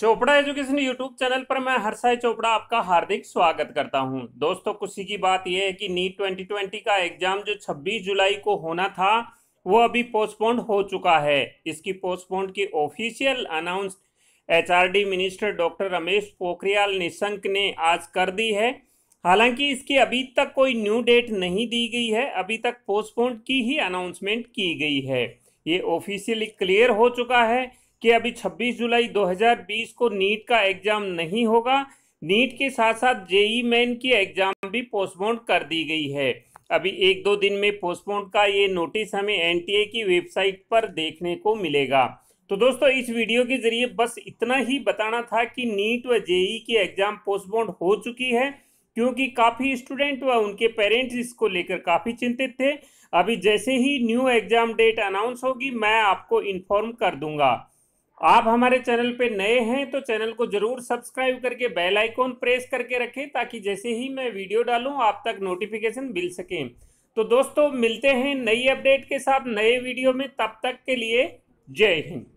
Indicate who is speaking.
Speaker 1: Chopra education YouTube channel पर मैं हरसाई चोपड़ा आपका हार्दिक स्वागत करता हूं दोस्तों खुशी की बात यह है कि नीट 2020 का एग्जाम जो 26 जुलाई को होना था वो अभी पोस्टपोन्ड हो चुका है इसकी पोस्टपोन्ड की official announce the minister doctor Ramesh Pokhriyal Nishank ने आज कर दी है हालांकि इसकी अभी तक कोई न्यू डेट नहीं दी गई है अभी तक पोस्टपोन्ड की ही अनाउंसमेंट की गई है ये ऑफिशियली क्लियर हो चुका है कि अभी 26 जुलाई 2020 को नीट का एग्ज़ाम नहीं होगा नीट के साथ साथ जेई मैन की एग्ज़ाम भी पोस्टपोन कर दी गई है अभी एक दो दिन में पोस्टपोन का ये नोटिस हमें एनटीए की वेबसाइट पर देखने को मिलेगा तो दोस्तों इस वीडियो के जरिए बस इतना ही बताना था कि नीट व जेई की एग्ज़ाम पोस्टपोन हो चुकी है क्योंकि काफ़ी स्टूडेंट व उनके पेरेंट्स इसको लेकर काफ़ी चिंतित थे अभी जैसे ही न्यू एग्ज़ाम डेट अनाउंस होगी मैं आपको इन्फॉर्म कर दूंगा आप हमारे चैनल पे नए हैं तो चैनल को जरूर सब्सक्राइब करके बेल आइकॉन प्रेस करके रखें ताकि जैसे ही मैं वीडियो डालूं आप तक नोटिफिकेशन मिल सके तो दोस्तों मिलते हैं नई अपडेट के साथ नए वीडियो में तब तक के लिए जय हिंद